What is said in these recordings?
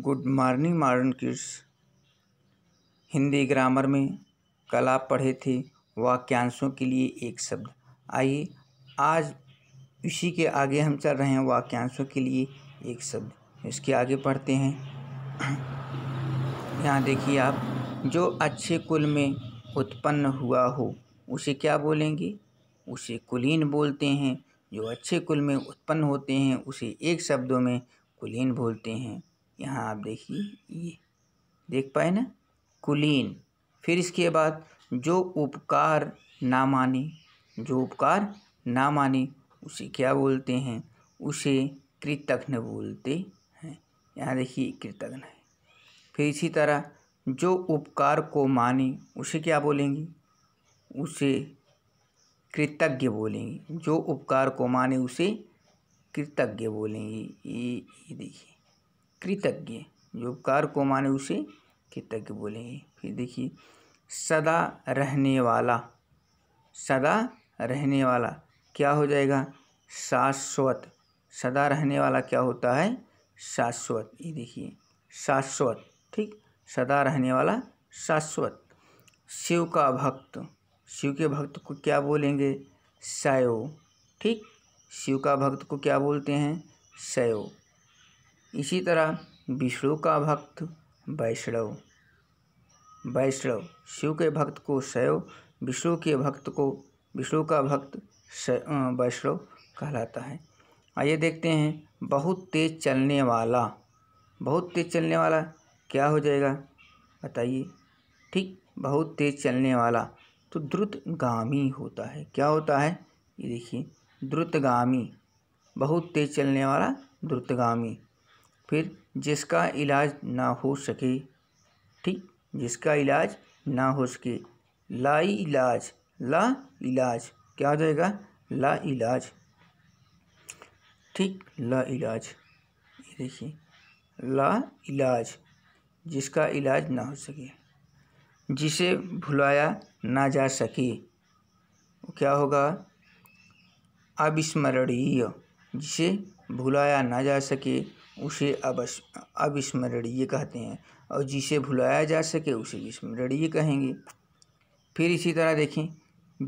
Good morning modern kids Hindi grammar में कल आप पढ़े थे वाक्यांशों के लिए एक शब्द आइए आज इसी के आगे हम चल रहे हैं वाक्यांशों के लिए एक शब्द इसके आगे पढ़ते हैं यहाँ देखिए आप जो अच्छे कुल में उत्पन्न हुआ हो उसे क्या बोलेंगे उसे कुलीन बोलते हैं जो अच्छे कुल में उत्पन्न होते हैं उसे एक शब्दों में कुलीन बोलते हैं यहाँ आप देखिए ये देख पाए ना कुलीन फिर इसके बाद जो उपकार ना माने जो उपकार ना माने उसे क्या बोलते हैं उसे कृतघ्न बोलते हैं यहाँ देखिए कृतघ्न है फिर इसी तरह जो उपकार को माने उसे क्या बोलेंगे उसे कृतज्ञ बोलेंगे जो उपकार को माने उसे कृतज्ञ बोलेंगे ये ये देखिए कृतज्ञ जो उपकार को माने उसे कृतज्ञ बोलेंगे फिर देखिए सदा रहने वाला सदा रहने वाला क्या हो जाएगा शाश्वत सदा रहने वाला क्या होता है शाश्वत ये देखिए शाश्वत ठीक सदा रहने वाला शाश्वत शिव का भक्त शिव के भक्त को क्या बोलेंगे शयो ठीक शिव का भक्त को क्या बोलते हैं शयो इसी तरह विष्णु का भक्त वैष्णव वैष्णव शिव के भक्त को शैव विष्णु के भक्त को विष्णु का भक्त वैष्णव कहलाता है आइए देखते हैं बहुत तेज चलने वाला बहुत तेज चलने वाला क्या हो जाएगा बताइए ठीक बहुत तेज चलने वाला तो द्रुतगामी होता है क्या होता है ये देखिए द्रुतगामी बहुत तेज चलने वाला द्रुतगामी फिर जिसका इलाज ना हो सके ठीक जिसका इलाज ना हो सके ला इलाज ला इलाज क्या हो जाएगा ला इलाज ठीक ला इलाज देखिए ला इलाज जिसका इलाज ना हो सके जिसे भुलाया ना जा सके क्या होगा अविस्मरणीय जिसे भुलाया ना जा सके उसे अवस अविस्मरणीय कहते हैं और जिसे भुलाया जा सके उसे विस्मरणीय कहेंगे फिर इसी तरह देखें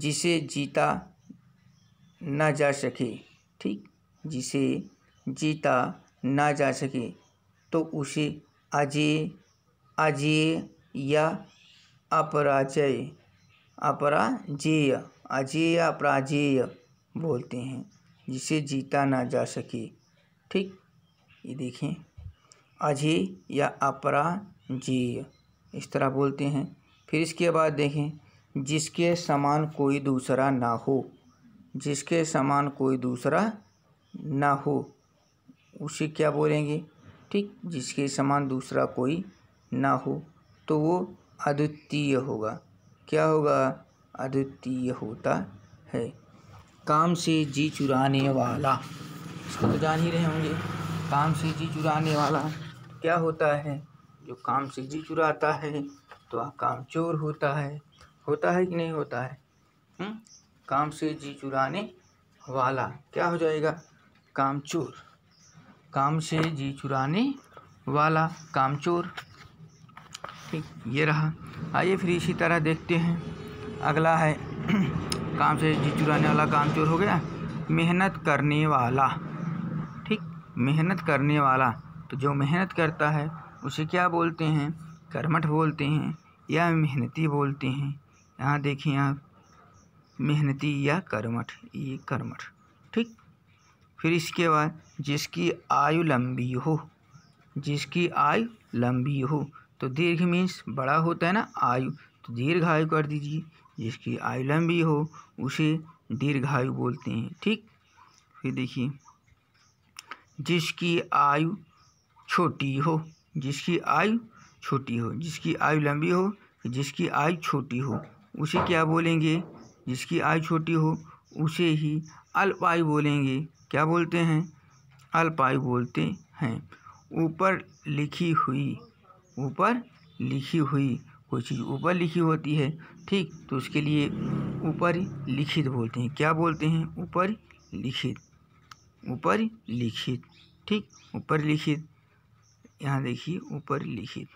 जिसे जीता ना जा सके ठीक जिसे जीता ना जा सके तो उसे अजय अजय या अपराजय अपराजेय अजय या अपराजेय बोलते हैं जिसे जीता ना जा सके ठीक ये देखें अजय या अपरा अपराजेय इस तरह बोलते हैं फिर इसके बाद देखें जिसके समान कोई दूसरा ना हो जिसके समान कोई दूसरा ना हो उसे क्या बोलेंगे ठीक जिसके समान दूसरा कोई ना हो तो वो अद्वितीय होगा क्या होगा अद्वितीय होता है काम से जी चुराने वाला इसको तो जान ही रहे होंगे काम से जी चुराने वाला क्या होता है जो काम से जी चुराता है तो वह काम चोर होता है होता है कि नहीं होता है हुँ? हम्म? काम से जी चुराने वाला क्या हो जाएगा काम चोर काम से जी चुराने वाला काम चोर ठीक ये रहा आइए फिर इसी तरह देखते हैं अगला है काम से जी चुराने वाला काम चोर हो गया मेहनत करने वाला मेहनत करने वाला तो जो मेहनत करता है उसे क्या बोलते हैं कर्मठ बोलते हैं या मेहनती बोलते हैं यहाँ देखिए आप मेहनती या कर्मठ ये कर्मठ ठीक फिर इसके बाद जिसकी आयु लंबी हो जिसकी आयु लंबी हो तो दीर्घ मीन्स बड़ा होता है ना आयु तो दीर्घायु कर दीजिए जिसकी आयु लंबी हो उसे दीर्घायु बोलते हैं ठीक फिर देखिए जिसकी आयु छोटी हो जिसकी आयु छोटी हो जिसकी आयु लंबी हो जिसकी आयु छोटी हो उसे क्या बोलेंगे जिसकी आयु छोटी हो उसे ही अल्पायु बोलेंगे क्या बोलते हैं अल्पायु बोलते हैं ऊपर लिखी हुई ऊपर लिखी हुई कोई चीज़ ऊपर लिखी होती है ठीक तो उसके लिए ऊपर लिखित बोलते हैं क्या बोलते हैं ऊपर लिखित ऊपर लिखित ठीक ऊपर लिखित यहाँ देखिए ऊपर लिखित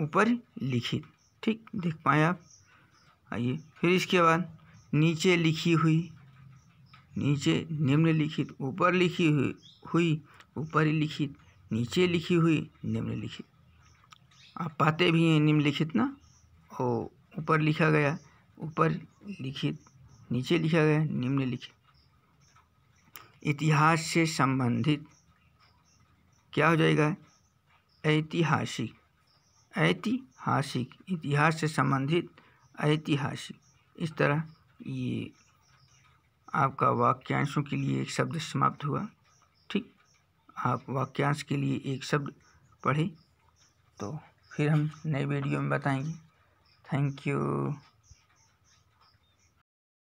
ऊपर लिखित ठीक देख पाए आप आइए फिर इसके बाद नीचे लिखी हुई नीचे निम्नलिखित ऊपर लिखी हुई हुई ऊपर लिखित नीचे लिखी हुई निम्नलिखित आप पाते भी हैं निम्नलिखित ना और ऊपर लिखा गया ऊपर लिखित नीचे लिखा गया निम्नलिखित इतिहास से संबंधित क्या हो जाएगा ऐतिहासिक ऐतिहासिक इतिहास से संबंधित ऐतिहासिक इस तरह ये आपका वाक्यांशों के लिए एक शब्द समाप्त हुआ ठीक आप वाक्यांश के लिए एक शब्द पढ़े तो फिर हम नए वीडियो में बताएंगे थैंक यू